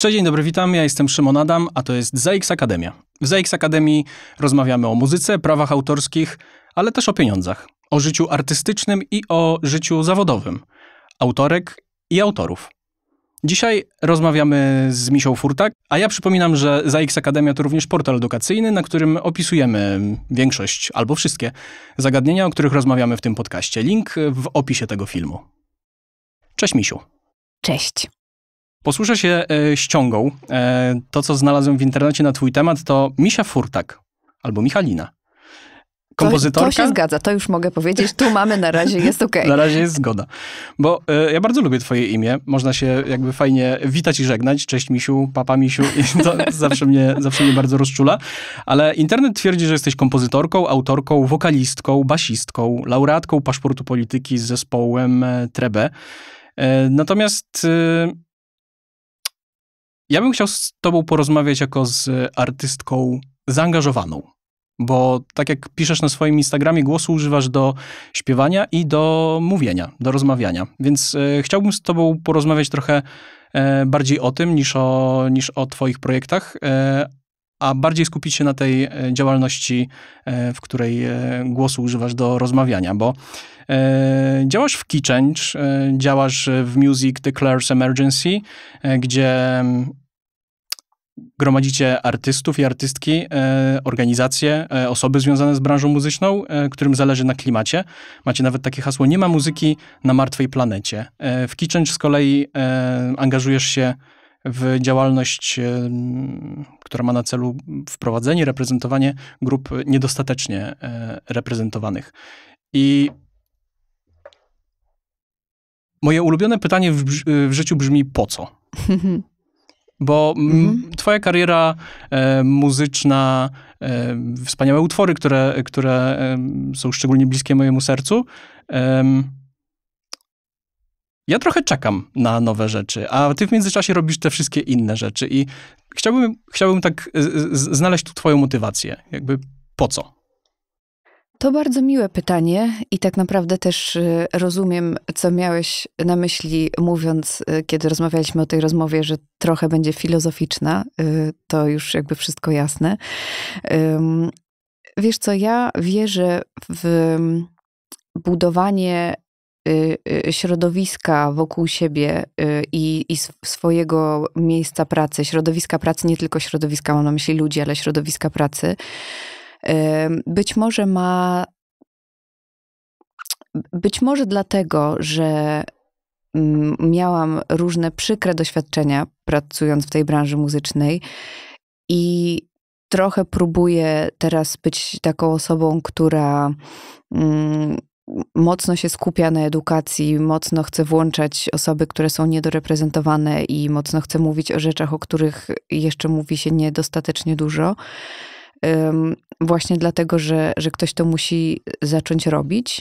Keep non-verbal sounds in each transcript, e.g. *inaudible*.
Cześć, dzień dobry, witam. Ja jestem Szymon Adam, a to jest ZX Akademia. W ZX Akademii rozmawiamy o muzyce, prawach autorskich, ale też o pieniądzach, o życiu artystycznym i o życiu zawodowym, autorek i autorów. Dzisiaj rozmawiamy z Misią Furtak, a ja przypominam, że ZX Akademia to również portal edukacyjny, na którym opisujemy większość albo wszystkie zagadnienia, o których rozmawiamy w tym podcaście. Link w opisie tego filmu. Cześć Misiu. Cześć. Posłuszę się e, ściągą. E, to, co znalazłem w internecie na twój temat, to Misia Furtak albo Michalina. Kompozytorka? To, to się zgadza, to już mogę powiedzieć. Tu mamy na razie, jest okej. Okay. *laughs* na razie jest zgoda. Bo e, ja bardzo lubię twoje imię. Można się jakby fajnie witać i żegnać. Cześć Misiu, papa Misiu. *laughs* I to zawsze, mnie, zawsze mnie bardzo rozczula. Ale internet twierdzi, że jesteś kompozytorką, autorką, wokalistką, basistką, laureatką paszportu polityki z zespołem e, Trebe. E, natomiast e, ja bym chciał z Tobą porozmawiać jako z e, artystką zaangażowaną, bo tak jak piszesz na swoim Instagramie, głosu używasz do śpiewania i do mówienia, do rozmawiania. Więc e, chciałbym z Tobą porozmawiać trochę e, bardziej o tym niż o, niż o Twoich projektach, e, a bardziej skupić się na tej e, działalności, e, w której głosu używasz do rozmawiania, bo działasz w Key Change, działasz w Music Declares Emergency, gdzie gromadzicie artystów i artystki, e, organizacje, e, osoby związane z branżą muzyczną, e, którym zależy na klimacie. Macie nawet takie hasło: Nie ma muzyki na martwej planecie. W Kitchench z kolei angażujesz się w działalność, która ma na celu wprowadzenie, reprezentowanie grup niedostatecznie reprezentowanych. I moje ulubione pytanie w, w życiu brzmi: po co? *laughs* Bo mhm. twoja kariera e, muzyczna, e, wspaniałe utwory, które, które e, są szczególnie bliskie mojemu sercu. ja trochę czekam na nowe rzeczy, a ty w międzyczasie robisz te wszystkie inne rzeczy i chciałbym, chciałbym tak e, z, z, znaleźć tu twoją motywację. Jakby po co? To bardzo miłe pytanie i tak naprawdę też y, rozumiem, co miałeś na myśli, mówiąc, y, kiedy rozmawialiśmy o tej rozmowie, że trochę będzie filozoficzna. Y, to już jakby wszystko jasne. Wiesz co, ja wierzę w mm, budowanie środowiska wokół siebie i, i, swojego miejsca pracy, środowiska pracy, nie tylko środowiska, mam na myśli ludzi, ale środowiska pracy, być może ma. Być może dlatego, że mm, miałam różne przykre doświadczenia pracując w tej branży muzycznej i trochę próbuję teraz być taką osobą, która mm, mocno się skupia na edukacji, mocno chce włączać osoby, które są niedoreprezentowane i mocno chce mówić o rzeczach, o których jeszcze mówi się niedostatecznie dużo właśnie dlatego, że, że ktoś to musi zacząć robić.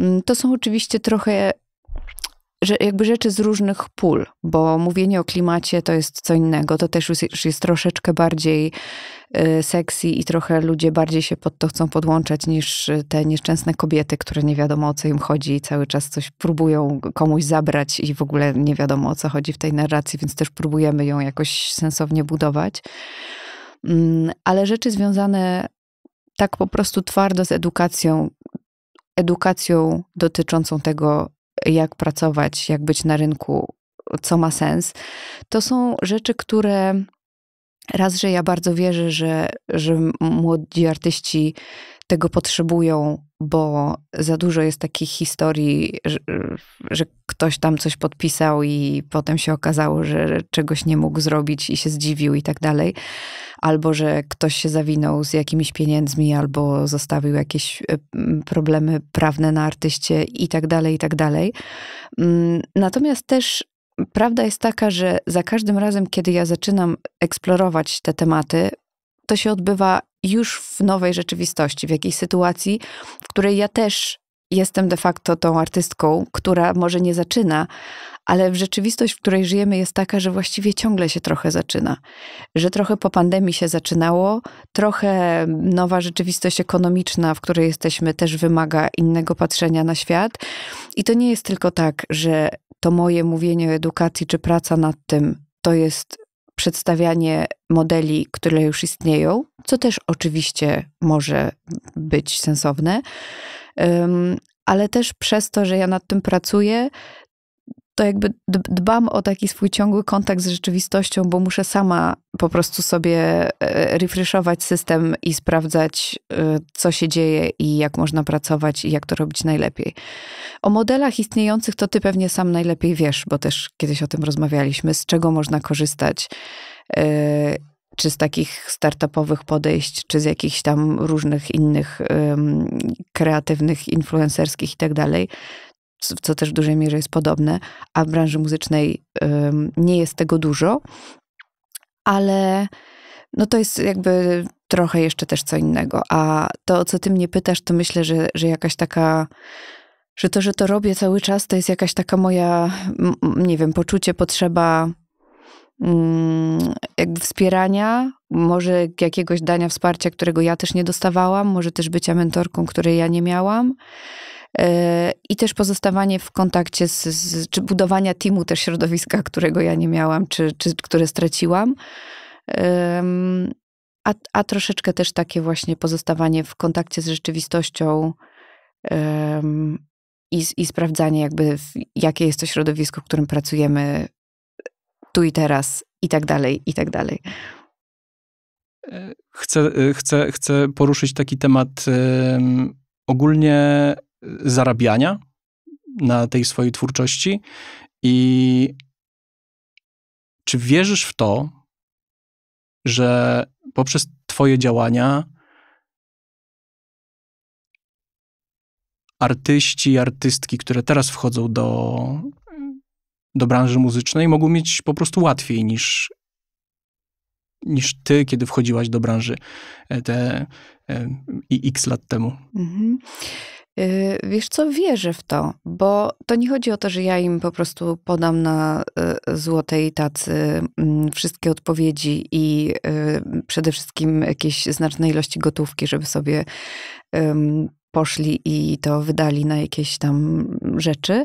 Mm, to są oczywiście trochę że jakby rzeczy z różnych pól, bo mówienie o klimacie to jest co innego, to też już jest troszeczkę bardziej e, sexy i trochę ludzie bardziej się pod to chcą podłączać niż te nieszczęsne kobiety, które nie wiadomo o co im chodzi i cały czas coś próbują komuś zabrać i w ogóle nie wiadomo o co chodzi w tej narracji, więc też próbujemy ją jakoś sensownie budować. Mm, ale rzeczy związane tak po prostu twardo z edukacją, edukacją dotyczącą tego, jak pracować, jak być na rynku, co ma sens, to są rzeczy, które raz, że ja bardzo wierzę, że, że młodzi artyści tego potrzebują bo za dużo jest takich historii, że, że, ktoś tam coś podpisał i potem się okazało, że czegoś nie mógł zrobić i się zdziwił i tak dalej, albo że ktoś się zawinął z jakimiś pieniędzmi, albo zostawił jakieś e, problemy prawne na artyście i tak dalej, i tak dalej. Mm, natomiast też prawda jest taka, że za każdym razem, kiedy ja zaczynam eksplorować te tematy, to się odbywa już w nowej rzeczywistości, w jakiejś sytuacji, w której ja też jestem de facto tą artystką, która może nie zaczyna, ale w rzeczywistość, w której żyjemy, jest taka, że właściwie ciągle się trochę zaczyna. Że trochę po pandemii się zaczynało, trochę nowa rzeczywistość ekonomiczna, w której jesteśmy, też wymaga innego patrzenia na świat. I to nie jest tylko tak, że to moje mówienie o edukacji czy praca nad tym to jest przedstawianie modeli, które już istnieją, co też oczywiście może być sensowne, ale też przez to, że ja nad tym pracuję, to jakby dbam o taki swój ciągły kontakt z rzeczywistością, bo muszę sama po prostu sobie e, refreshować system i sprawdzać, e, co się dzieje i jak można pracować i jak to robić najlepiej. O modelach istniejących to ty pewnie sam najlepiej wiesz, bo też kiedyś o tym rozmawialiśmy, z czego można korzystać. E, czy z takich startupowych podejść, czy z jakichś tam różnych innych kreatywnych, influencerskich i tak dalej co też w dużej mierze jest podobne, a w branży muzycznej nie jest tego dużo, ale no to jest jakby trochę jeszcze też co innego. A to, o co ty mnie pytasz, to myślę, że, że jakaś taka że to, że to robię cały czas, to jest jakaś taka moja, nie wiem, poczucie, potrzeba mm, jakby wspierania, może jakiegoś dania wsparcia, którego ja też nie dostawałam, może też bycia mentorką, której ja nie miałam. E, i też pozostawanie w kontakcie z, z, czy budowania teamu też środowiska, którego ja nie miałam, czy, czy które straciłam. A, a troszeczkę też takie właśnie pozostawanie w kontakcie z rzeczywistością i, i sprawdzanie jakby jakie jest to środowisko, w którym pracujemy tu i teraz i tak dalej, i tak dalej. E, chcę, e, chcę, chcę poruszyć taki temat ogólnie zarabiania na tej swojej twórczości. I czy wierzysz w to, że poprzez Twoje działania artyści i artystki, które teraz wchodzą do, do branży muzycznej, mogą mieć po prostu łatwiej niż, niż ty, kiedy wchodziłaś do branży e, te, e, i x lat temu. Mhm. Yy, wiesz co, wierzę w to, bo to nie chodzi o to, że ja im po prostu podam na y, złotej tacy mm, wszystkie odpowiedzi i y, przede wszystkim jakieś znaczne ilości gotówki, żeby sobie poszli i to wydali na jakieś tam rzeczy.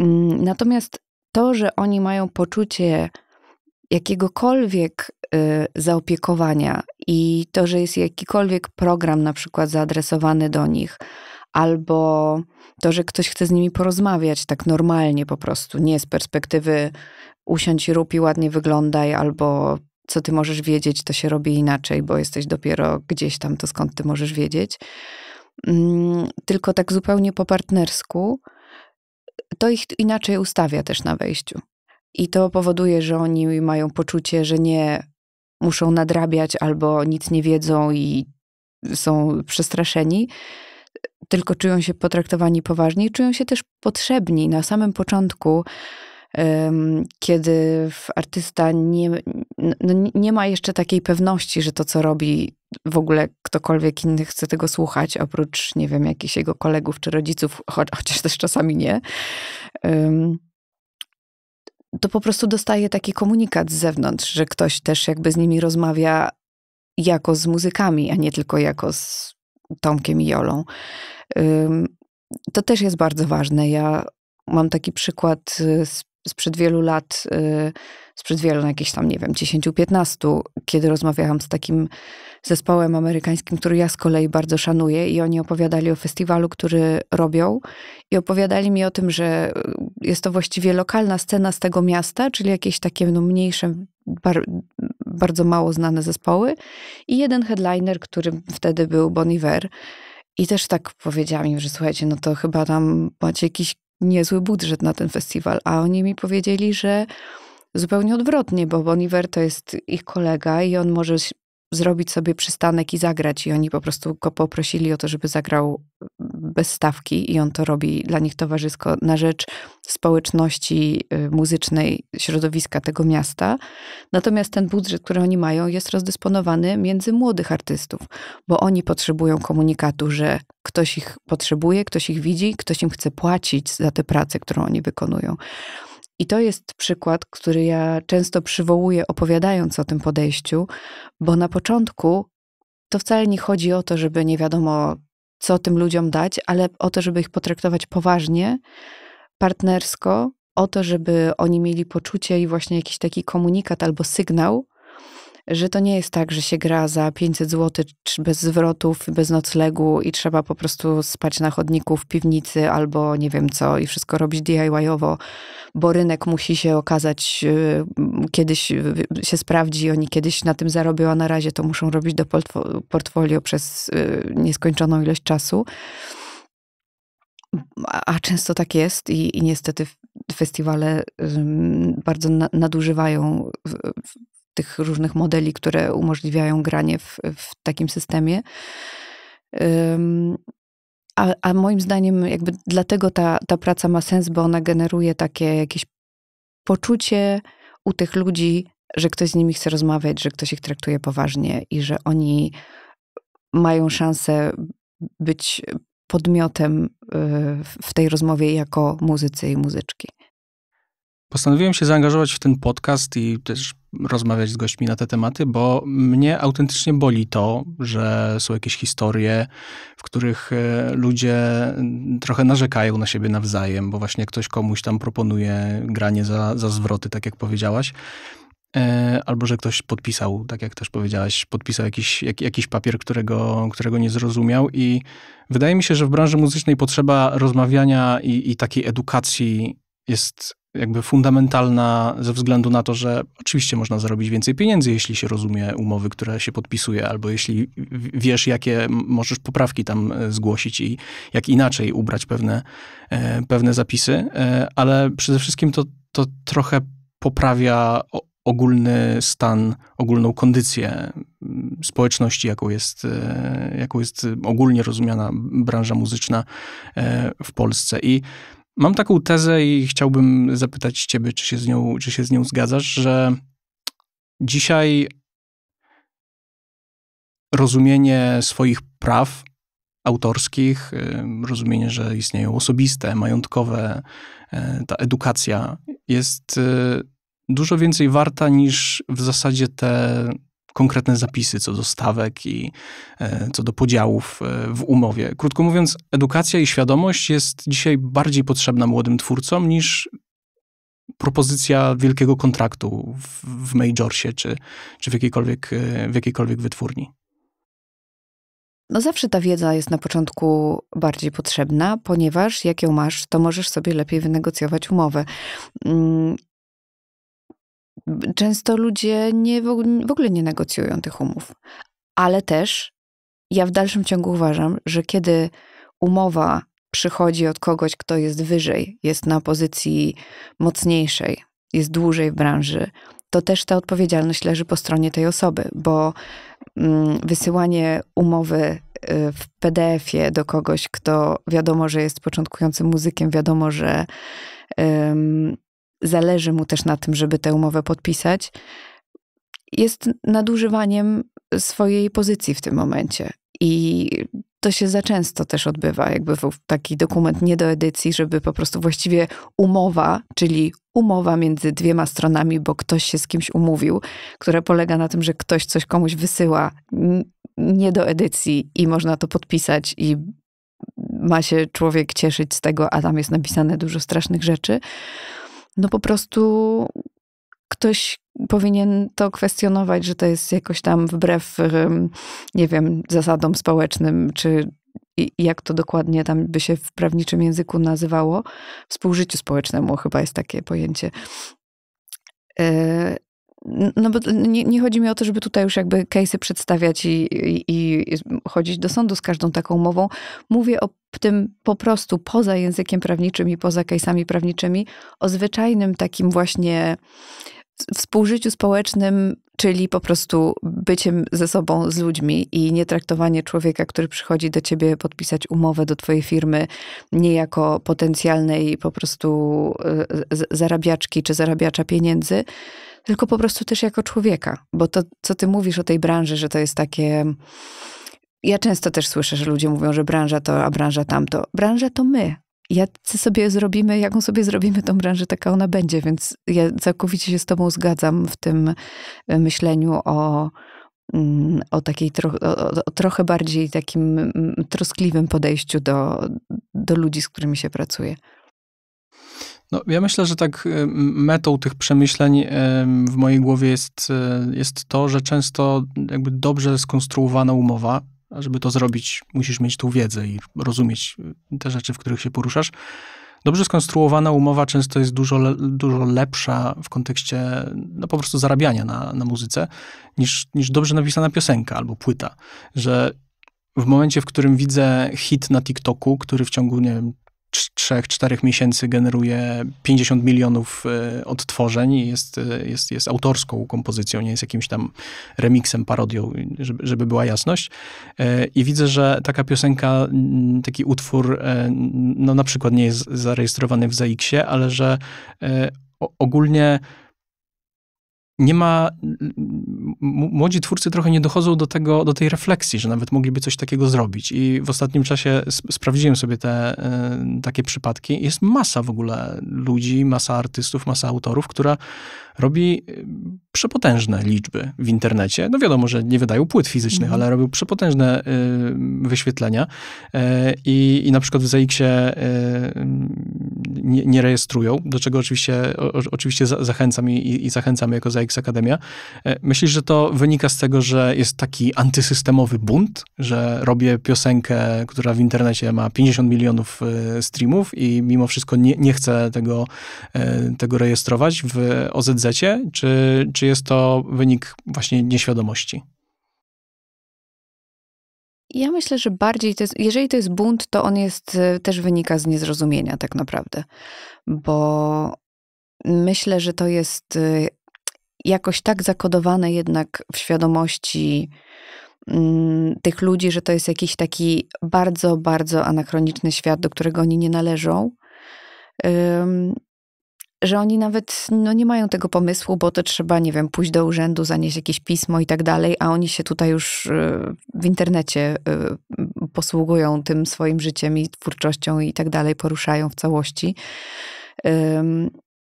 Mm, natomiast to, że oni mają poczucie jakiegokolwiek y, zaopiekowania i to, że jest jakikolwiek program na przykład zaadresowany do nich, albo to, że ktoś chce z nimi porozmawiać tak normalnie po prostu, nie z perspektywy usiądź i rób i ładnie wyglądaj, albo co ty możesz wiedzieć, to się robi inaczej, bo jesteś dopiero gdzieś tam, to skąd ty możesz wiedzieć. Mm, tylko tak zupełnie po partnersku, to ich inaczej ustawia też na wejściu. I to powoduje, że oni mają poczucie, że nie muszą nadrabiać albo nic nie wiedzą i są przestraszeni, tylko czują się potraktowani poważnie, czują się też potrzebni na samym początku, kiedy artysta nie, no nie ma jeszcze takiej pewności, że to, co robi, w ogóle ktokolwiek inny chce tego słuchać, oprócz, nie wiem, jakichś jego kolegów czy rodziców, chociaż też czasami nie to po prostu dostaje taki komunikat z zewnątrz, że ktoś też jakby z nimi rozmawia jako z muzykami, a nie tylko jako z Tomkiem i Jolą. To też jest bardzo ważne. Ja mam taki przykład y, sprzed wielu lat, y, sprzed wielu, no, jakichś tam, nie wiem, 10-15, kiedy rozmawiałam z takim zespołem amerykańskim, który ja z kolei bardzo szanuję, i oni opowiadali o festiwalu, który robią, i opowiadali mi o tym, że y, jest to właściwie lokalna scena z tego miasta, czyli jakieś takie no, mniejsze, bardzo mało znane zespoły i jeden headliner, który wtedy był Bon Iver. I też tak powiedziałam im, że słuchajcie, no to chyba tam macie jakiś niezły budżet na ten festiwal. A oni mi powiedzieli, że zupełnie odwrotnie, bo Bon Iver to jest ich kolega i on może zrobić sobie przystanek i zagrać. I oni po prostu go poprosili o to, żeby zagrał bez stawki, i on to robi dla nich towarzysko na rzecz społeczności y, muzycznej środowiska tego miasta. Natomiast ten budżet, który oni mają, jest rozdysponowany między młodych artystów, bo oni potrzebują komunikatu, że ktoś ich potrzebuje, ktoś ich widzi, ktoś im chce płacić za tę pracę, którą oni wykonują. I to jest przykład, który ja często przywołuję, opowiadając o tym podejściu, bo na początku to wcale nie chodzi o to, żeby nie wiadomo, co tym ludziom dać, ale o to, żeby ich potraktować poważnie, partnersko, o to, żeby oni mieli poczucie i właśnie jakiś taki komunikat albo sygnał, że to nie jest tak, że się gra za 500 zł bez zwrotów, bez noclegu i trzeba po prostu spać na chodniku w piwnicy albo nie wiem co i wszystko robić DIY-owo, bo rynek musi się okazać, y, kiedyś y, y, się sprawdzi, oni kiedyś na tym zarobią, a na razie to muszą robić do portfolio przez nieskończoną ilość czasu. A często tak jest i, i niestety festiwale bardzo nadużywają tych różnych modeli, które umożliwiają granie w, w takim systemie. A, a, moim zdaniem, jakby dlatego ta, ta praca ma sens, bo ona generuje takie jakieś poczucie u tych ludzi, że ktoś z nimi chce rozmawiać, że ktoś ich traktuje poważnie i że oni mają szansę być podmiotem y, w tej rozmowie jako muzycy i muzyczki. Postanowiłem się zaangażować w ten podcast i też rozmawiać z gośćmi na te tematy, bo mnie autentycznie boli to, że są jakieś historie, w których e, ludzie mm, trochę narzekają na siebie nawzajem, bo właśnie ktoś komuś tam proponuje granie za, za zwroty, tak jak powiedziałaś e, albo że ktoś podpisał, tak jak też powiedziałaś, podpisał jakiś, jak, jakiś papier, którego, którego nie zrozumiał. I wydaje mi się, że w branży muzycznej potrzeba rozmawiania i, i takiej edukacji jest jakby fundamentalna ze względu na to, że oczywiście można zarobić więcej pieniędzy, jeśli się rozumie umowy, które się podpisuje, albo jeśli wiesz, jakie możesz poprawki tam e, zgłosić i jak inaczej ubrać pewne, e, pewne zapisy, e, ale przede wszystkim to, to trochę poprawia ogólny stan, ogólną kondycję mm, społeczności, jaką jest, jaką jest ogólnie rozumiana branża muzyczna w Polsce. I Mam taką tezę i chciałbym zapytać Ciebie, czy się z nią, czy się z nią zgadzasz, że dzisiaj rozumienie swoich praw autorskich, rozumienie, że istnieją osobiste, majątkowe, e, ta edukacja jest y, dużo więcej warta niż w zasadzie te konkretne zapisy co do stawek i e, co do podziałów e, w umowie. Krótko mówiąc, edukacja i świadomość jest dzisiaj bardziej potrzebna młodym twórcom niż propozycja wielkiego kontraktu w, w majorsie czy, czy w, jakiejkolwiek, e, w jakiejkolwiek wytwórni. No zawsze ta wiedza jest na początku bardziej potrzebna, ponieważ jak ją masz, to możesz sobie lepiej wynegocjować umowę. Mm, często ludzie nie, w ogóle nie negocjują tych umów. Ale też ja w dalszym ciągu uważam, że kiedy umowa przychodzi od kogoś, kto jest wyżej, jest na pozycji mocniejszej, jest dłużej w branży, to też ta odpowiedzialność leży po stronie tej osoby, bo mm, wysyłanie umowy y, w PDF-ie do kogoś, kto wiadomo, że jest początkującym muzykiem, wiadomo, że zależy mu też na tym, żeby tę umowę podpisać, jest nadużywaniem swojej pozycji w tym momencie. I to się za często też odbywa, jakby taki dokument nie do edycji, żeby po prostu właściwie umowa, czyli umowa między dwiema stronami, bo ktoś się z kimś umówił, która polega na tym, że ktoś coś komuś wysyła nie do edycji i można to podpisać i ma się człowiek cieszyć z tego, a tam jest napisane dużo strasznych rzeczy no po prostu ktoś powinien to kwestionować, że to jest jakoś tam wbrew, nie wiem, zasadom społecznym, czy jak to dokładnie tam by się w prawniczym języku nazywało, współżyciu społecznemu chyba jest takie pojęcie. E, no bo nie, nie, chodzi mi o to, żeby tutaj już jakby case'y przedstawiać i, i, i, chodzić do sądu z każdą taką mową. Mówię o tym po prostu poza językiem prawniczym i poza case'ami prawniczymi, o zwyczajnym takim właśnie współżyciu społecznym, czyli po prostu byciem ze sobą, z ludźmi i nie traktowanie człowieka, który przychodzi do ciebie podpisać umowę do twojej firmy, nie jako potencjalnej po prostu e, zarabiaczki czy zarabiacza pieniędzy, tylko po prostu też jako człowieka. Bo to, co ty mówisz o tej branży, że to jest takie. Ja często też słyszę, że ludzie mówią, że branża to, a branża tamto. Branża to my. Jacy sobie zrobimy, jaką sobie zrobimy tą branżę, taka ona będzie, więc ja całkowicie się z tobą zgadzam w tym e, myśleniu o, mm, o takiej tro, o, o trochę bardziej takim mm, troskliwym podejściu do, do ludzi, z którymi się pracuje. No, ja myślę, że tak y, metą tych przemyśleń y, w mojej głowie jest, y, jest to, że często jakby dobrze skonstruowana umowa, a żeby to zrobić, musisz mieć tą wiedzę i rozumieć te rzeczy, w których się poruszasz. Dobrze skonstruowana umowa często jest dużo, le, dużo lepsza w kontekście no, po prostu zarabiania na, na muzyce niż, niż dobrze napisana piosenka albo płyta. Że w momencie, w którym widzę hit na TikToku, który w ciągu, nie wiem, 3-4 miesięcy generuje 50 milionów e, odtworzeń i jest, e, jest, jest autorską kompozycją, nie jest jakimś tam remiksem, parodią, żeby, żeby była jasność. E, I widzę, że taka piosenka, taki utwór, no na przykład nie jest zarejestrowany w ZX-ie, ale że ogólnie nie ma, młodzi twórcy trochę nie dochodzą do tego, do tej refleksji, że nawet mogliby coś takiego zrobić. I w ostatnim czasie sp sprawdziłem sobie te y, takie przypadki. Jest masa w ogóle ludzi, masa artystów, masa autorów, która robi y, przepotężne liczby w internecie. No wiadomo, że nie wydają płyt fizycznych, mm. ale robią przepotężne y, wyświetlenia. Y, I na przykład w ZX-ie y, nie, nie rejestrują, do czego oczywiście, o, oczywiście zachęcam i, i zachęcamy jako ZAX Akademia. E, myślisz, że to wynika z tego, że jest taki antysystemowy bunt, że robię piosenkę, która w internecie ma 50 milionów e, streamów i mimo wszystko nie, nie chcę tego, e, tego rejestrować w OZZ-cie? Czy, czy jest to wynik właśnie nieświadomości? Ja myślę, że bardziej to jest, jeżeli to jest bunt, to on jest y, też wynika z niezrozumienia tak naprawdę, bo myślę, że to jest y, jakoś tak zakodowane jednak w świadomości mm, tych ludzi, że to jest jakiś taki bardzo, bardzo anachroniczny świat, do którego oni nie należą że oni nawet no, nie mają tego pomysłu, bo to trzeba, nie wiem, pójść do urzędu, zanieść jakieś pismo i tak dalej, a oni się tutaj już y, w internecie y, posługują tym swoim życiem i twórczością i tak dalej, poruszają w całości.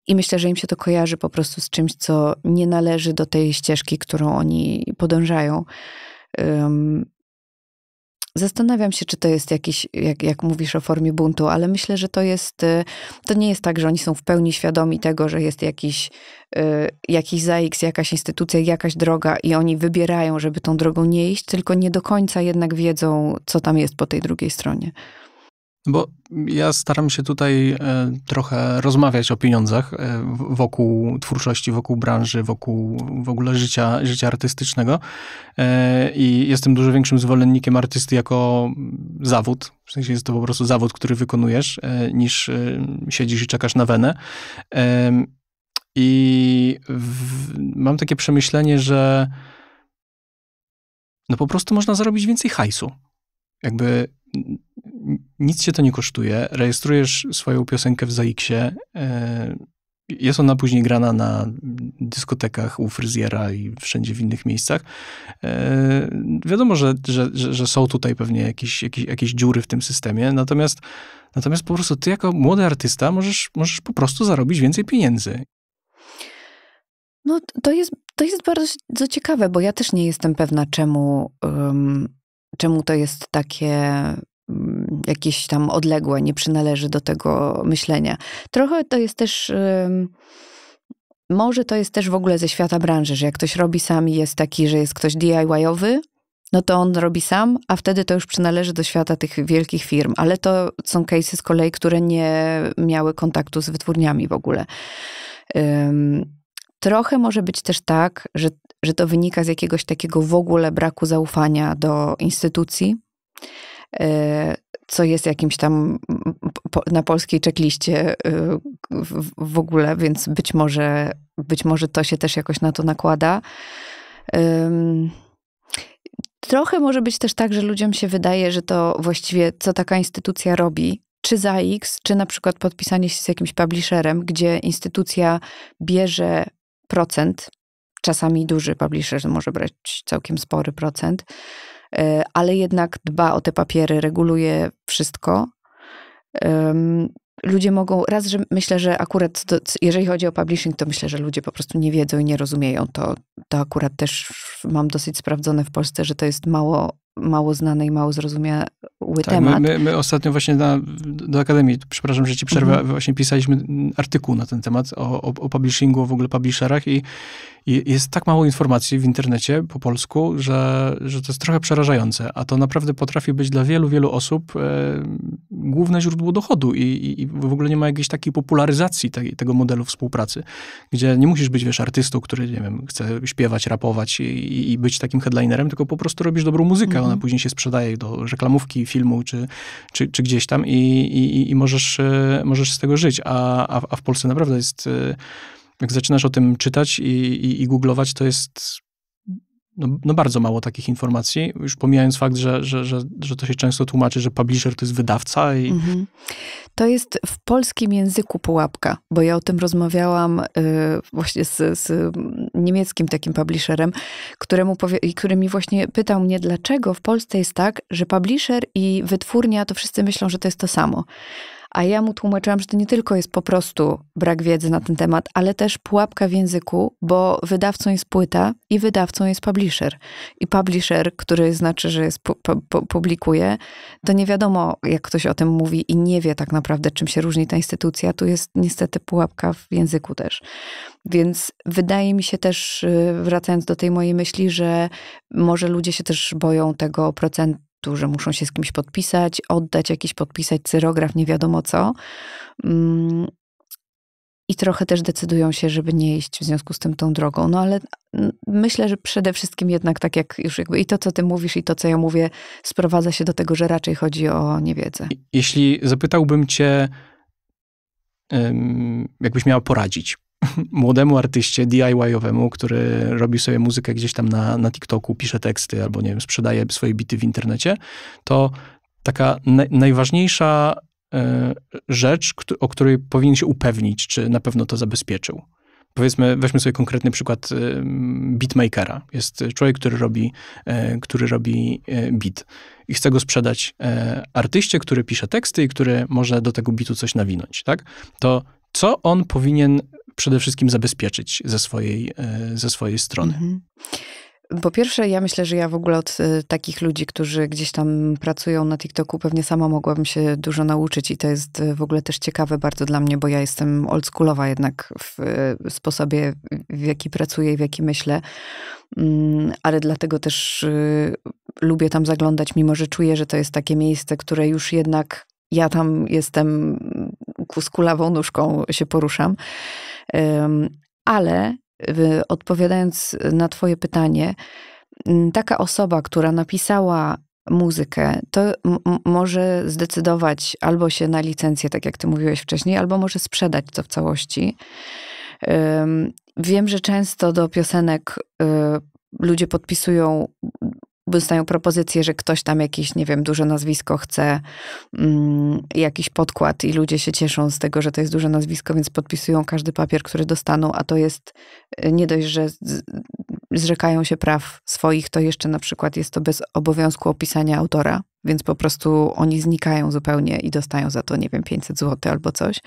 I myślę, że im się to kojarzy po prostu z czymś, co nie należy do tej ścieżki, którą oni podążają. Zastanawiam się, czy to jest jakiś, jak, jak mówisz o formie buntu, ale myślę, że to jest, y, to nie jest tak, że oni są w pełni świadomi tego, że jest jakiś, y, jakiś ZAX, jakaś instytucja, jakaś droga i oni wybierają, żeby tą drogą nie iść, tylko nie do końca jednak wiedzą, co tam jest po tej drugiej stronie. Bo ja staram się tutaj e, trochę rozmawiać o pieniądzach e, wokół twórczości, wokół branży, wokół w ogóle życia, życia artystycznego. E, I jestem dużo większym zwolennikiem artysty jako zawód. W sensie jest to po prostu zawód, który wykonujesz, niż siedzisz i czekasz na wenę. I mam takie przemyślenie, że no po prostu można zarobić więcej hajsu. Jakby nic cię to nie kosztuje, rejestrujesz swoją piosenkę w Zaiksie, e, jest ona później grana na dyskotekach u fryzjera i wszędzie w innych miejscach. E, wiadomo, że, że, że są tutaj pewnie jakieś, jakieś, jakieś dziury w tym systemie, natomiast, natomiast po prostu ty jako młody artysta możesz, możesz po prostu zarobić więcej pieniędzy. No to jest, to jest bardzo ciekawe, bo ja też nie jestem pewna, czemu, um, czemu to jest takie Mm, jakieś tam odległe, nie przynależy do tego myślenia. Trochę to jest też. Może to jest też w ogóle ze świata branży, że jak ktoś robi sam i jest taki, że jest ktoś DIY-owy, no to on robi sam, a wtedy to już przynależy do świata tych wielkich firm. Ale to są case'y z kolei, które nie miały kontaktu z wytwórniami w ogóle. Um, trochę może być też tak, że, że to wynika z jakiegoś takiego w ogóle braku zaufania do instytucji. E, co jest jakimś tam na polskiej czekliście e, w ogóle, więc być może, być może to się też jakoś na to nakłada. Trochę może być też tak, że ludziom się wydaje, że to właściwie co taka instytucja robi, czy za X, czy na przykład podpisanie się z jakimś publisherem, gdzie instytucja bierze procent, czasami duży publisher może brać całkiem spory procent, E, ale jednak dba o te papiery, reguluje wszystko ludzie mogą, raz, że myślę, że akurat to, jeżeli chodzi o publishing, to myślę, że ludzie po prostu nie wiedzą i nie rozumieją. To, to akurat też mam dosyć sprawdzone w Polsce, że to jest mało mało znany i mało zrozumiały tak, temat. My, my, my, ostatnio właśnie na, do Akademii, przepraszam, że ci przerwę, mhm. właśnie pisaliśmy artykuł na ten temat o, o, o publishingu, o w ogóle publisherach i, i, jest tak mało informacji w internecie po polsku, że, że to jest trochę przerażające, a to naprawdę potrafi być dla wielu, wielu osób główne źródło dochodu i, i, i, w ogóle nie ma jakiejś takiej popularyzacji tej, tego modelu współpracy, gdzie nie musisz być, wiesz, artystą, który, nie wiem, chce śpiewać, rapować i, i być takim headlinerem, tylko po prostu robisz dobrą muzykę, ona mhm. później się sprzedaje do reklamówki, filmu czy, czy, czy gdzieś tam i, i, możesz, e, możesz z tego żyć, a, a, a w Polsce naprawdę jest e, jak zaczynasz o tym czytać i, i, i googlować, to jest no, no, bardzo mało takich informacji, już pomijając fakt, że, że, że, że to się często tłumaczy, że publisher to jest wydawca. I... Mhm. To jest w polskim języku pułapka, bo ja o tym rozmawiałam y, właśnie z, z, niemieckim takim publisherem, któremu powie, który mi właśnie pytał mnie, dlaczego w Polsce jest tak, że publisher i wytwórnia to wszyscy myślą, że to jest to samo. A ja mu tłumaczyłam, że to nie tylko jest po prostu brak wiedzy na ten temat, ale też pułapka w języku, bo wydawcą jest płyta i wydawcą jest publisher. I publisher, który znaczy, że jest pu pu publikuje, to nie wiadomo, jak ktoś o tym mówi i nie wie tak naprawdę, czym się różni ta instytucja. Tu jest niestety pułapka w języku też. Więc wydaje mi się też, y, wracając do tej mojej myśli, że może ludzie się też boją tego procentu, że muszą się z kimś podpisać, oddać jakiś podpisać cyrograf, nie wiadomo co. Mm. I trochę też decydują się, żeby nie iść w związku z tym tą drogą. No ale myślę, że przede wszystkim jednak tak jak już jakby i to, co ty mówisz, i to, co ja mówię, sprowadza się do tego, że raczej chodzi o niewiedzę. Jeśli zapytałbym cię, jakbyś miała poradzić *laughs* młodemu artyście DIY-owemu, który robi sobie muzykę gdzieś tam na, na TikToku, pisze teksty albo, nie wiem, sprzedaje swoje bity w internecie, to taka na, najważniejsza y, rzecz, o której powinien się upewnić, czy na pewno to zabezpieczył. Powiedzmy, weźmy sobie konkretny przykład y, beatmakera. Jest człowiek, który robi, y, który robi beat i chce go sprzedać artyście, który pisze teksty i który może do tego bitu coś nawinąć, tak? To co on powinien przede wszystkim zabezpieczyć ze swojej, e, ze swojej strony? Mhm. Po pierwsze, ja myślę, że ja w ogóle od e, takich ludzi, którzy gdzieś tam pracują na TikToku, pewnie sama mogłabym się dużo nauczyć i to jest e, w ogóle też ciekawe bardzo dla mnie, bo ja jestem oldschoolowa jednak w sposobie, w jaki pracuję i w jaki myślę, mm, ale dlatego też lubię tam zaglądać, mimo że czuję, że to jest takie miejsce, które już jednak ja tam jestem z kulawą nóżką się poruszam. Ale odpowiadając na Twoje pytanie, taka osoba, która napisała muzykę, to może zdecydować albo się na licencję, tak jak Ty mówiłeś wcześniej, albo może sprzedać to w całości. Wiem, że często do piosenek y, ludzie podpisują dostają propozycję, że ktoś tam jakieś, nie wiem, duże nazwisko chce mm, jakiś podkład i ludzie się cieszą z tego, że to jest duże nazwisko, więc podpisują każdy papier, który dostaną, a to jest e, nie dość, że zrzekają się praw swoich, to jeszcze na przykład jest to bez obowiązku opisania autora, więc po prostu oni znikają zupełnie i dostają za to, nie wiem, 500 zł albo coś.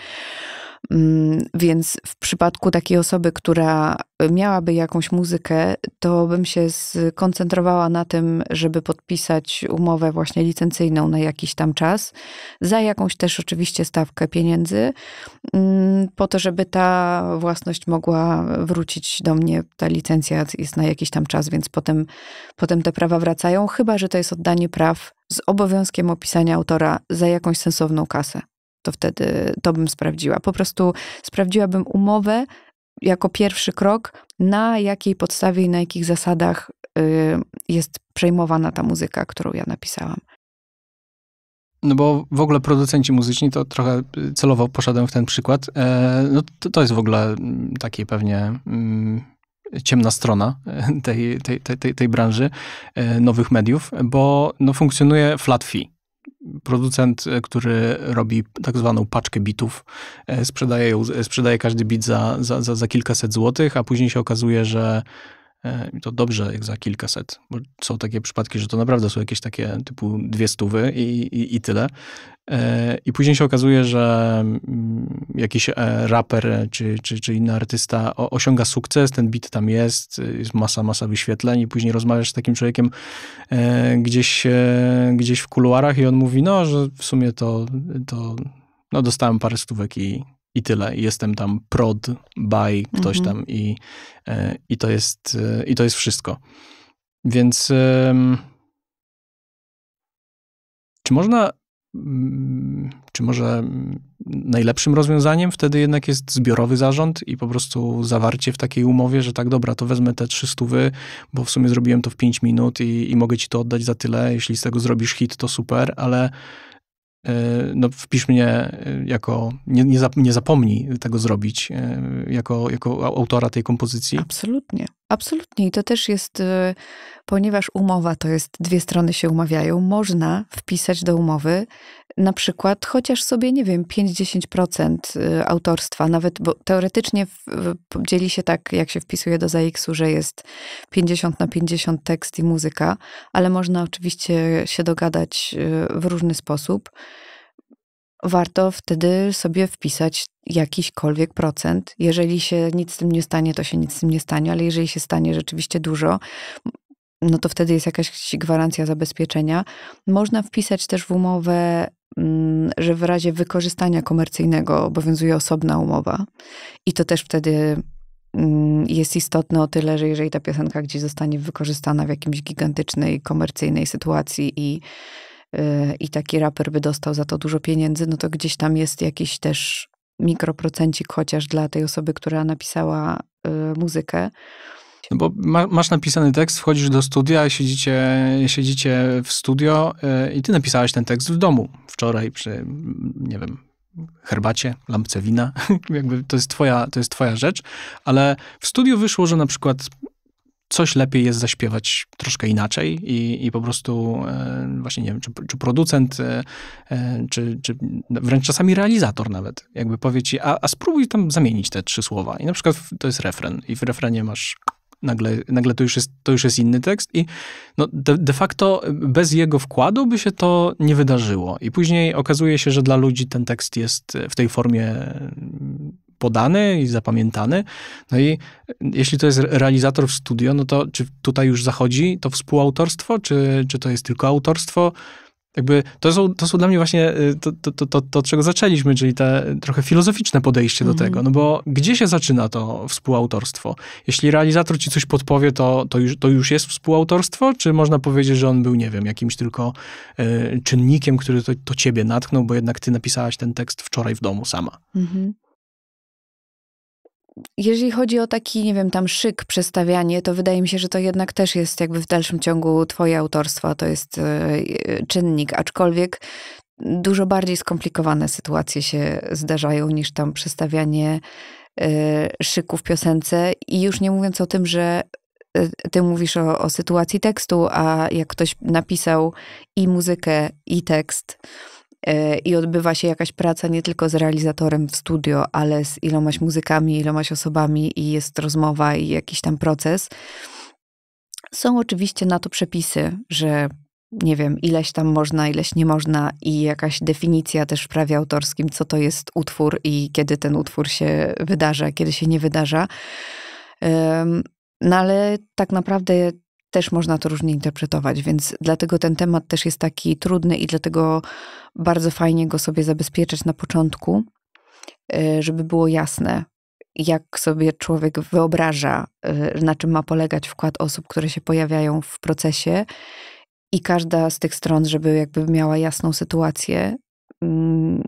Mm, więc w przypadku takiej osoby, która miałaby jakąś muzykę, to bym się skoncentrowała na tym, żeby podpisać umowę właśnie licencyjną na jakiś tam czas, za jakąś też oczywiście stawkę pieniędzy, mm, po to, żeby ta własność mogła wrócić do mnie. Ta licencja jest na jakiś tam czas, więc potem, potem te prawa wracają, chyba że to jest oddanie praw z obowiązkiem opisania autora za jakąś sensowną kasę to wtedy to bym sprawdziła. Po prostu sprawdziłabym umowę jako pierwszy krok, na jakiej podstawie i na jakich zasadach y, jest przejmowana ta muzyka, którą ja napisałam. No bo w ogóle producenci muzyczni, to trochę y, celowo poszedłem w ten przykład, e, no to, to jest w ogóle mm, takie pewnie mm, ciemna strona e, tej, tej, tej, tej branży e, nowych mediów, bo no funkcjonuje flat fee producent, e, który robi tak zwaną paczkę bitów, e, sprzedaje, ją, e, sprzedaje każdy bit za, za, za, za kilkaset złotych, a później się okazuje, że E, i to dobrze jak za kilkaset, bo są takie przypadki, że to naprawdę są jakieś takie typu dwie stówy i, i, i tyle. E, I później się okazuje, że mm, jakiś e, raper czy, czy, czy inny artysta osiąga sukces, ten bit tam jest, jest masa, masa wyświetleń i później rozmawiasz z takim człowiekiem gdzieś, gdzieś w kuluarach i on mówi, no, że w sumie to, to no, dostałem parę stówek i, i tyle. Jestem tam prod, by ktoś mhm. tam i, e, i, to jest, e, i to jest wszystko. Więc czy można, mm, czy może najlepszym rozwiązaniem wtedy jednak jest zbiorowy zarząd i po prostu zawarcie w takiej umowie, że tak, dobra, to wezmę te trzy stówy, bo w sumie zrobiłem to w 5 minut i, i mogę ci to oddać za tyle. Jeśli z tego zrobisz hit, to super, ale E, no wpisz mnie e, jako, nie, nie, zap, nie zapomnij tego zrobić, e, jako, jako autora tej kompozycji. Absolutnie, absolutnie. I to też jest, ponieważ umowa to jest, dwie strony się umawiają, można wpisać do umowy na przykład chociaż sobie, nie wiem, 5-10% y, autorstwa, nawet, bo teoretycznie dzieli się tak, jak się wpisuje do ZAX-u, że jest 50 na 50 tekst i muzyka, ale można oczywiście się dogadać y, w różny sposób. Warto wtedy sobie wpisać jakiśkolwiek procent. Jeżeli się nic z tym nie stanie, to się nic z tym nie stanie, ale jeżeli się stanie rzeczywiście dużo, no to wtedy jest jakaś gwarancja zabezpieczenia. Można wpisać też w umowę Mm, że w razie wykorzystania komercyjnego obowiązuje osobna umowa. I to też wtedy mm, jest istotne o tyle, że jeżeli ta piosenka gdzieś zostanie wykorzystana w jakimś gigantycznej, komercyjnej sytuacji i, y, i taki raper by dostał za to dużo pieniędzy, no to gdzieś tam jest jakiś też mikroprocencik chociaż dla tej osoby, która napisała y, muzykę no bo ma, masz napisany tekst, wchodzisz do studia, siedzicie, siedzicie w studio yy, i ty napisałeś ten tekst w domu wczoraj przy, nie wiem, herbacie, lampce wina. *laughs* Jakby to jest, twoja, to jest twoja rzecz, ale w studiu wyszło, że na przykład coś lepiej jest zaśpiewać troszkę inaczej i, i po prostu e, właśnie nie wiem, czy, czy producent, e, e czy, czy wręcz czasami realizator nawet, jakby powie ci, a, a spróbuj tam zamienić te trzy słowa. I na przykład to jest refren i w refrenie masz nagle, nagle to, już jest, to już jest inny tekst i no de, de, facto bez jego wkładu by się to nie wydarzyło. I później okazuje się, że dla ludzi ten tekst jest w tej formie mm, podany i zapamiętany. No i jeśli to jest realizator w studio, no to czy tutaj już zachodzi to współautorstwo, czy, czy to jest tylko autorstwo? jakby to są, to są dla mnie właśnie to, to, to, to, to czego zaczęliśmy, czyli te trochę filozoficzne podejście mm -hmm. do tego. No bo gdzie się zaczyna to współautorstwo? Jeśli realizator ci coś podpowie, to, to, już, to już jest współautorstwo? Czy można powiedzieć, że on był, nie wiem, jakimś tylko y, czynnikiem, który to, to ciebie natknął, bo jednak ty napisałaś ten tekst wczoraj w domu sama? Mm -hmm jeżeli chodzi o taki, nie wiem, tam szyk, przestawianie, to wydaje mi się, że to jednak też jest jakby w dalszym ciągu twoje autorstwo, to jest e, czynnik, aczkolwiek dużo bardziej skomplikowane sytuacje się zdarzają niż tam przestawianie e, szyku w piosence i już nie mówiąc o tym, że e, ty mówisz o, o sytuacji tekstu, a jak ktoś napisał i muzykę, i tekst, E, i odbywa się jakaś praca nie tylko z realizatorem w studio, ale z ilomaś muzykami, ilomaś osobami i jest rozmowa i jakiś tam proces. Są oczywiście na to przepisy, że nie wiem, ileś tam można, ileś nie można i jakaś definicja też w prawie autorskim, co to jest utwór i kiedy ten utwór się wydarza, kiedy się nie wydarza. No ale tak naprawdę też można to różnie interpretować, więc dlatego ten temat też jest taki trudny i dlatego bardzo fajnie go sobie zabezpieczać na początku, e, żeby było jasne, jak sobie człowiek wyobraża, e, na czym ma polegać wkład osób, które się pojawiają w procesie, i każda z tych stron, żeby jakby miała jasną sytuację. Mm,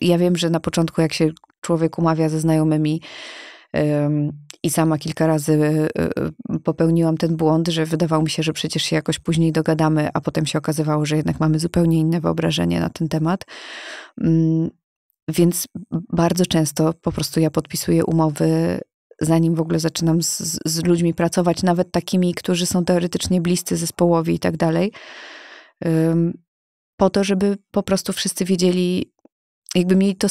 ja wiem, że na początku, jak się człowiek umawia ze znajomymi, i sama kilka razy e, e, popełniłam ten błąd, że wydawało mi się, że przecież się jakoś później dogadamy, a potem się okazywało, że jednak mamy zupełnie inne wyobrażenie na ten temat. Mm, więc bardzo często po prostu ja podpisuję umowy zanim w ogóle zaczynam z, z, ludźmi pracować, nawet takimi, którzy są teoretycznie bliscy zespołowi i tak dalej, po to, żeby po prostu wszyscy wiedzieli, jakby mieli to,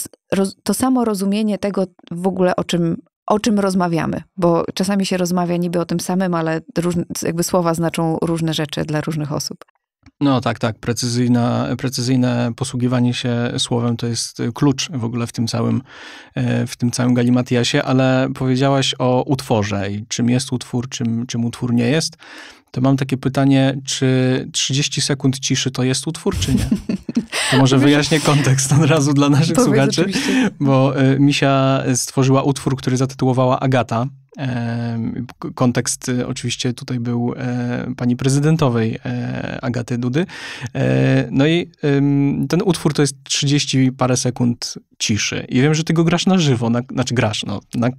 to samo rozumienie tego w ogóle, o czym, o czym rozmawiamy, bo czasami się rozmawia niby o tym samym, ale różne, jakby słowa znaczą różne rzeczy dla różnych osób. No tak, tak. precyzyjne posługiwanie się słowem to jest klucz w ogóle w tym całym, e, w tym całym galimatiasie, ale powiedziałaś o utworze i czym jest utwór, czym, czym utwór nie jest. To mam takie pytanie, czy 30 sekund ciszy to jest utwór, czy nie? *laughs* To może wyjaśnię kontekst od razu dla naszych Powiedz słuchaczy, oczywiście. bo y, Misia stworzyła utwór, który zatytułowała Agata. Y, kontekst y, oczywiście tutaj był pani prezydentowej Agaty Dudy. No i ten utwór to jest 30 parę sekund ciszy. I wiem, że ty go grasz na żywo, na, znaczy grasz, no, na,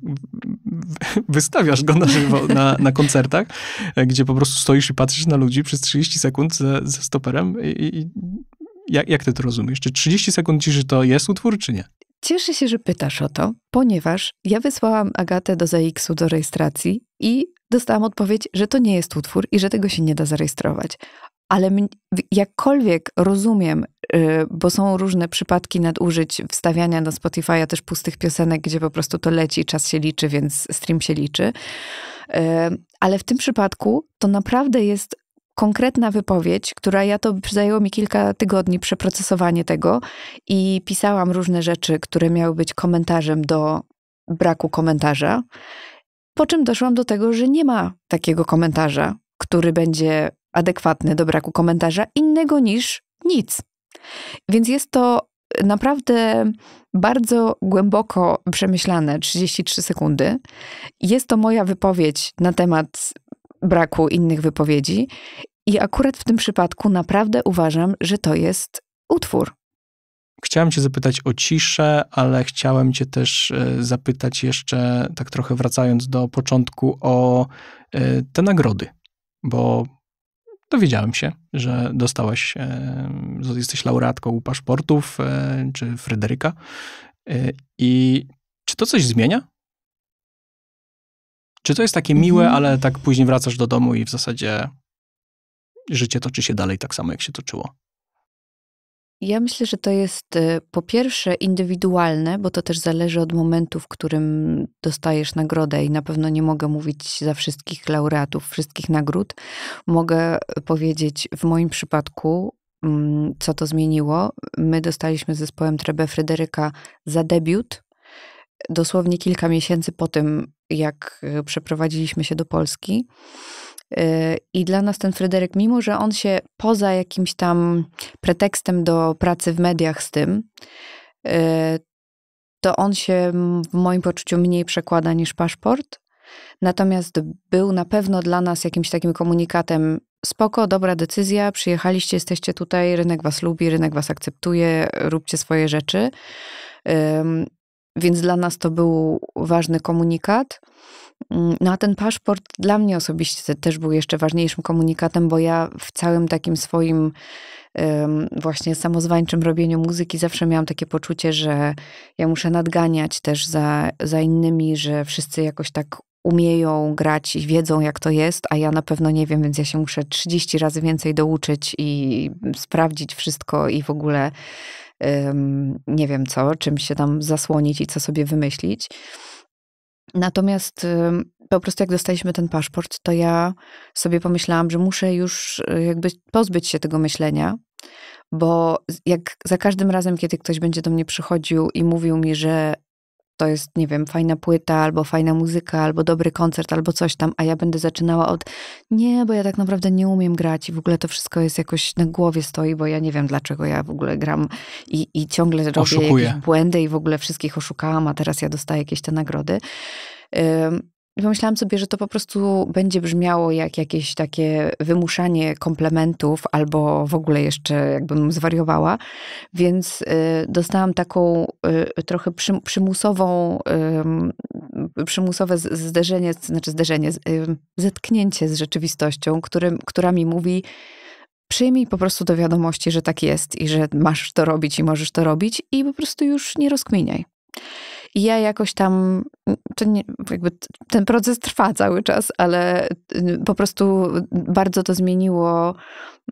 *laughs* wystawiasz go na żywo na, na koncertach, gdzie po prostu stoisz i patrzysz na ludzi przez 30 sekund ze, ze stoperem i, i jak, jak ty to rozumiesz? Czy 30 sekund ci, że to jest utwór, czy nie? Cieszę się, że pytasz o to, ponieważ ja wysłałam Agatę do ZX-u do rejestracji i dostałam odpowiedź, że to nie jest utwór i że tego się nie da zarejestrować. Ale jakkolwiek rozumiem, y, bo są różne przypadki nadużyć wstawiania na Spotify'a też pustych piosenek, gdzie po prostu to leci, czas się liczy, więc stream się liczy. Y, ale w tym przypadku to naprawdę jest konkretna wypowiedź, która ja to zajęło mi kilka tygodni przeprocesowanie tego i pisałam różne rzeczy, które miały być komentarzem do braku komentarza. Po czym doszłam do tego, że nie ma takiego komentarza, który będzie adekwatny do braku komentarza innego niż nic. Więc jest to naprawdę bardzo głęboko przemyślane 33 sekundy. Jest to moja wypowiedź na temat braku innych wypowiedzi i akurat w tym przypadku naprawdę uważam, że to jest utwór. Chciałem Cię zapytać o ciszę, ale chciałem Cię też e, zapytać jeszcze, tak trochę wracając do początku, o e, te nagrody, bo dowiedziałem się, że dostałaś, e, jesteś laureatką u paszportów czy Fryderyka. I czy to coś zmienia? Czy to jest takie miłe, mhm. ale tak później wracasz do domu i w zasadzie życie toczy się dalej tak samo, jak się toczyło? Ja myślę, że to jest y, po pierwsze indywidualne, bo to też zależy od momentu, w którym dostajesz nagrodę i na pewno nie mogę mówić za wszystkich laureatów, wszystkich nagród. Mogę y, powiedzieć w moim przypadku, mm, co to zmieniło. My dostaliśmy z zespołem Trebe Fryderyka za debiut. Dosłownie kilka miesięcy po tym, jak y, przeprowadziliśmy się do Polski. I dla nas ten Fryderyk, mimo że on się poza jakimś tam pretekstem do pracy w mediach z tym, y, to on się w moim poczuciu mniej przekłada niż paszport. Natomiast był na pewno dla nas jakimś takim komunikatem: spoko, dobra decyzja, przyjechaliście, jesteście tutaj, rynek was lubi, rynek was akceptuje, róbcie swoje rzeczy. Więc dla nas to był ważny komunikat. Mm, no a ten paszport dla mnie osobiście też był jeszcze ważniejszym komunikatem, bo ja w całym takim swoim właśnie samozwańczym robieniu muzyki zawsze miałam takie poczucie, że ja muszę nadganiać też za, za innymi, że wszyscy jakoś tak umieją grać i wiedzą, jak to jest, a ja na pewno nie wiem, więc ja się muszę 30 razy więcej douczyć i sprawdzić wszystko i w ogóle nie wiem co, czym się tam zasłonić i co sobie wymyślić. Natomiast po prostu jak dostaliśmy ten paszport, to ja sobie pomyślałam, że muszę już e, jakby pozbyć się tego myślenia, bo jak za każdym razem, kiedy ktoś będzie do mnie przychodził i mówił mi, że to jest, nie wiem, fajna płyta, albo fajna muzyka, albo dobry koncert, albo coś tam, a ja będę zaczynała od nie, bo ja tak naprawdę nie umiem grać i w ogóle to wszystko jest jakoś na głowie stoi, bo ja nie wiem, dlaczego ja w ogóle gram i, i ciągle robię Oszukuję. jakieś błędy i w ogóle wszystkich oszukałam, a teraz ja dostaję jakieś te nagrody. Pomyślałam sobie, że to po prostu będzie brzmiało jak jakieś takie wymuszanie komplementów, albo w ogóle jeszcze jakbym zwariowała, więc y, dostałam taką y, trochę przymusową, przymusowe zderzenie, znaczy zderzenie, zetknięcie z rzeczywistością, którym, która mi mówi, przyjmij po prostu do wiadomości, że tak jest i że masz to robić i możesz to robić i po prostu już nie rozkminiaj. I ja jakoś tam, to nie, jakby ten proces trwa cały czas, ale po prostu bardzo to zmieniło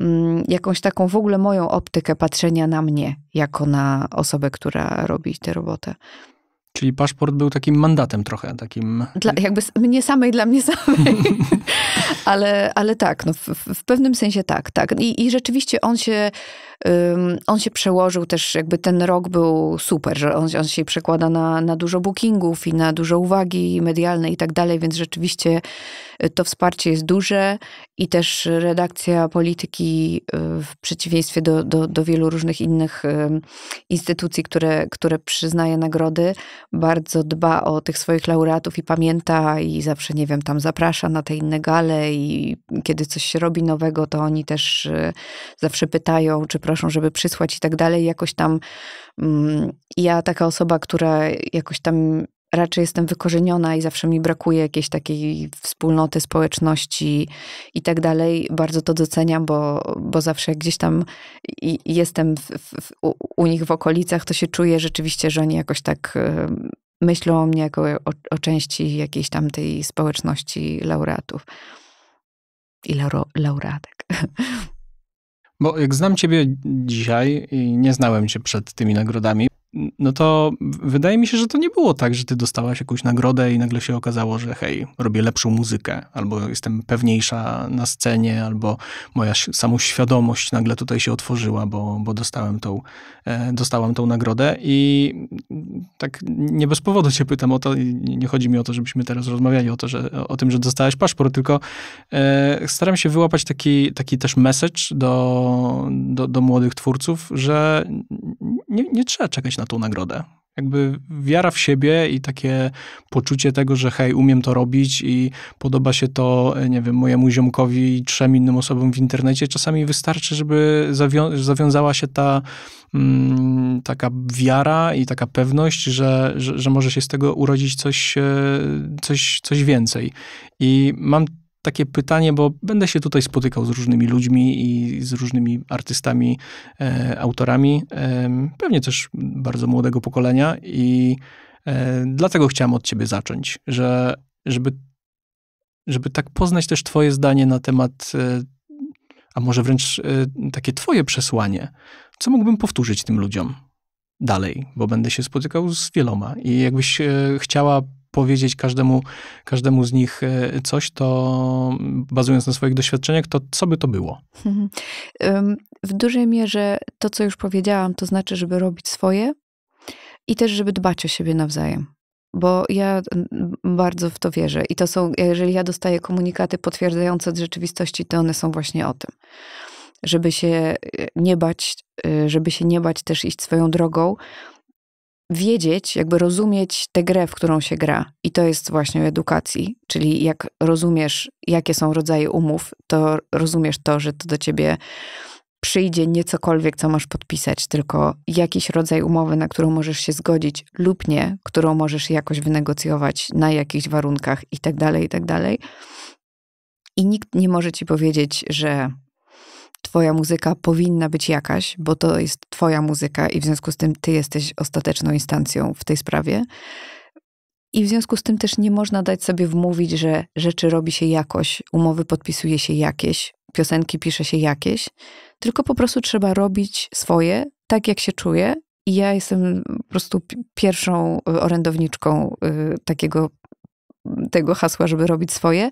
mm, jakąś taką w ogóle moją optykę patrzenia na mnie, jako na osobę, która robi tę robotę. Czyli paszport był takim mandatem trochę, takim... Dla, jakby mnie samej, dla mnie samej. *laughs* ale, ale tak, no w, w pewnym sensie tak, tak. I, i rzeczywiście on się, um, on się przełożył też, jakby ten rok był super, że on, on się przekłada na, na dużo bookingów i na dużo uwagi medialnej i tak dalej, więc rzeczywiście y, to wsparcie jest duże i też redakcja polityki y, w przeciwieństwie do, do, do wielu różnych innych instytucji, które, które przyznaje nagrody, bardzo dba o tych swoich laureatów i pamięta i zawsze, nie wiem, tam zaprasza na te inne gale, i kiedy coś się robi nowego, to oni też y, zawsze pytają, czy proszą, żeby przysłać i tak dalej. Jakoś tam mm, ja, taka osoba, która jakoś tam raczej jestem wykorzeniona i zawsze mi brakuje jakiejś takiej wspólnoty, społeczności i tak dalej. Bardzo to doceniam, bo, bo zawsze jak gdzieś tam jestem w, w, u nich w okolicach, to się czuję rzeczywiście, że oni jakoś tak y, myślą o mnie jako o, o części jakiejś tam tej społeczności laureatów i laureatek. *laughs* Bo jak znam Ciebie dzisiaj i nie znałem Cię przed tymi nagrodami, no to wydaje mi się, że to nie było tak, że ty dostałaś jakąś nagrodę i nagle się okazało, że hej, robię lepszą muzykę, albo jestem pewniejsza na scenie, albo moja samoświadomość nagle tutaj się otworzyła, bo, bo dostałem, tą, e, dostałam tą nagrodę i tak nie bez powodu cię pytam o to i nie chodzi mi o to, żebyśmy teraz rozmawiali o, to, że, o, tym, że dostałaś paszport, tylko e, staram się wyłapać taki, taki też message do, do, do młodych twórców, że nie, nie trzeba czekać na tą nagrodę. Jakby wiara w siebie i takie poczucie tego, że hej, umiem to robić i podoba się to, nie wiem, mojemu ziomkowi i trzem innym osobom w internecie. Czasami wystarczy, żeby zawią zawiązała się ta mm, taka wiara i taka pewność, że, że, że, może się z tego urodzić coś, e, coś, coś więcej. I mam takie pytanie, bo będę się tutaj spotykał z różnymi ludźmi i z różnymi artystami, e, autorami, e, pewnie też bardzo młodego pokolenia i e, dlatego chciałem od ciebie zacząć, że żeby, żeby tak poznać też twoje zdanie na temat, e, a może wręcz e, takie twoje przesłanie, co mógłbym powtórzyć tym ludziom dalej, bo będę się spotykał z wieloma i jakbyś e, chciała powiedzieć każdemu, każdemu z nich e, coś, to bazując na swoich doświadczeniach, to co by to było? Mhm. W dużej mierze to, co już powiedziałam, to znaczy, żeby robić swoje i też, żeby dbać o siebie nawzajem bo ja bardzo w to wierzę. I to są, jeżeli ja dostaję komunikaty potwierdzające rzeczywistości, to one są właśnie o tym. Żeby się e, nie bać, e, żeby się nie bać też iść swoją drogą, wiedzieć, jakby rozumieć tę grę, w którą się gra. I to jest właśnie o edukacji. Czyli jak rozumiesz, jakie są rodzaje umów, to rozumiesz to, że to do ciebie przyjdzie nie cokolwiek, co masz podpisać, tylko jakiś rodzaj umowy, na którą możesz się zgodzić lub nie, którą możesz jakoś wynegocjować na jakichś warunkach i i tak dalej tak dalej. I nikt nie może ci powiedzieć, że Twoja muzyka powinna być jakaś, bo to jest Twoja muzyka i w związku z tym Ty jesteś ostateczną instancją w tej sprawie. I w związku z tym też nie można dać sobie wmówić, że rzeczy robi się jakoś, umowy podpisuje się jakieś, piosenki pisze się jakieś, tylko po prostu trzeba robić swoje, tak jak się czuje. I ja jestem po prostu pierwszą e, orędowniczką y, takiego tego hasła, żeby robić swoje,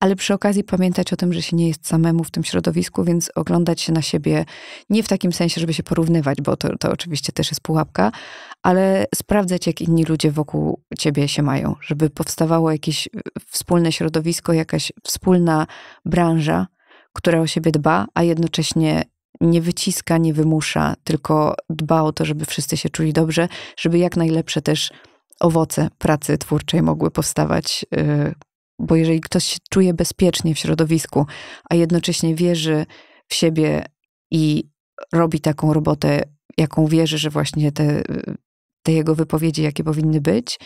ale przy okazji pamiętać o tym, że się nie jest samemu w tym środowisku, więc oglądać się na siebie nie w takim sensie, żeby się porównywać, bo to, to oczywiście też jest pułapka, ale sprawdzać, jak inni ludzie wokół ciebie się mają, żeby powstawało jakieś e, wspólne środowisko, jakaś wspólna branża, która o siebie dba, a jednocześnie nie wyciska, nie wymusza, tylko dba o to, żeby wszyscy się czuli dobrze, żeby jak najlepsze też owoce pracy twórczej mogły powstawać. Y, bo jeżeli ktoś się czuje bezpiecznie w środowisku, a jednocześnie wierzy w siebie i robi taką robotę, jaką wierzy, że właśnie te, te jego wypowiedzi, jakie powinny być,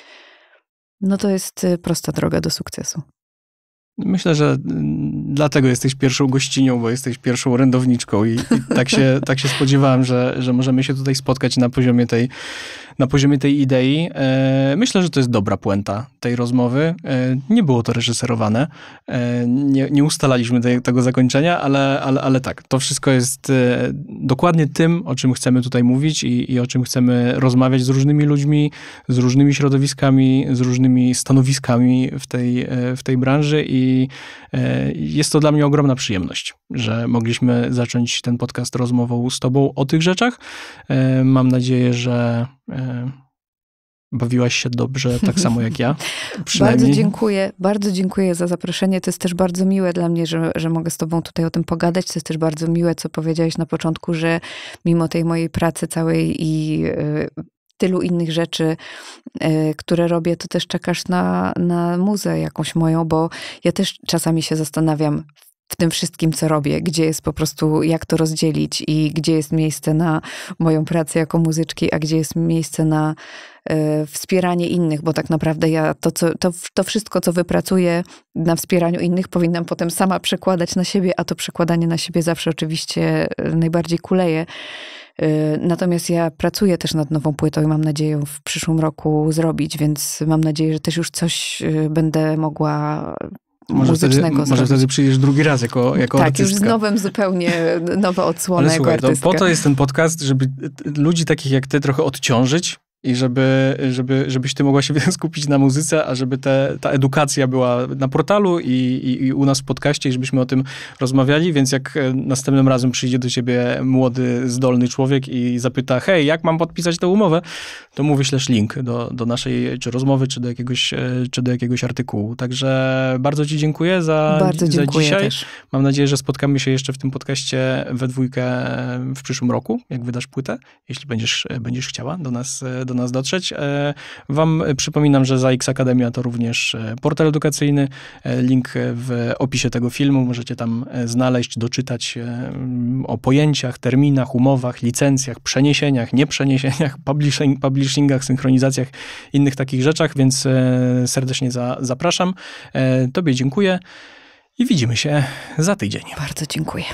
no to jest y, prosta droga do sukcesu. Myślę, że y, dlatego jesteś pierwszą gościnią, bo jesteś pierwszą orędowniczką i, i tak, się, tak się spodziewałem, że, że możemy się tutaj spotkać na poziomie tej na poziomie tej idei. E, myślę, że to jest dobra puenta tej rozmowy. E, nie było to reżyserowane, e, nie, nie ustalaliśmy te, tego zakończenia, ale, ale, ale tak, to wszystko jest dokładnie tym, o czym chcemy tutaj mówić i, i o czym chcemy rozmawiać z różnymi ludźmi, z różnymi środowiskami, z różnymi stanowiskami w tej, w tej branży i jest to dla mnie ogromna przyjemność, że mogliśmy zacząć ten podcast rozmową z Tobą o tych rzeczach. Mam nadzieję, że E, bawiłaś się dobrze, tak samo jak ja. *laughs* Bardzo dziękuję, bardzo dziękuję za zaproszenie. To jest też bardzo miłe dla mnie, że, że mogę z Tobą tutaj o tym pogadać. To jest też bardzo miłe, co powiedziałeś na początku, że mimo tej mojej pracy całej i e, tylu innych rzeczy, y, które robię, to też czekasz na, na muzę jakąś moją, bo ja też czasami się zastanawiam, w tym wszystkim, co robię, gdzie jest po prostu, jak to rozdzielić i gdzie jest miejsce na moją pracę jako muzyczki, a gdzie jest miejsce na y, wspieranie innych, bo tak naprawdę ja to, co, to, to wszystko, co wypracuję na wspieraniu innych, powinnam potem sama przekładać na siebie, a to przekładanie na siebie zawsze oczywiście e, najbardziej kuleje. E, natomiast ja pracuję też nad nową płytą i mam nadzieję w przyszłym roku zrobić, więc mam nadzieję, że też już coś będę mogła może muzycznego. Wtedy, może wtedy przyjdziesz drugi raz jako, jako Tak, artystka. już z nowym zupełnie, nowe odsłony Ale słuchaj, jako to po to jest ten podcast, żeby ludzi takich jak ty trochę odciążyć i żeby, żeby, żebyś ty mogła się *laughs* skupić na muzyce, a żeby te, ta edukacja była na portalu i, i, i u nas w podcaście, i żebyśmy o tym rozmawiali, więc jak e, następnym razem przyjdzie do ciebie młody, zdolny człowiek i zapyta, hej, jak mam podpisać tę umowę, to mu wyślesz link do, do naszej czy rozmowy, czy do, jakiegoś, e, czy do jakiegoś artykułu. Także bardzo ci dziękuję za, bardzo dziękuję za dzisiaj. Też. Mam nadzieję, że spotkamy się jeszcze w tym podcaście we dwójkę w przyszłym roku, jak wydasz płytę, jeśli będziesz, będziesz chciała do nas e, do do nas dotrzeć. E, wam przypominam, że za Akademia to również e, portal edukacyjny. E, link w opisie tego filmu możecie tam znaleźć, doczytać mm, o pojęciach, terminach, umowach, licencjach, przeniesieniach, nieprzeniesieniach, *laughs* publishing, publishingach, synchronizacjach, innych takich rzeczach, więc serdecznie za, zapraszam. Tobie dziękuję i widzimy się za tydzień. Bardzo dziękuję.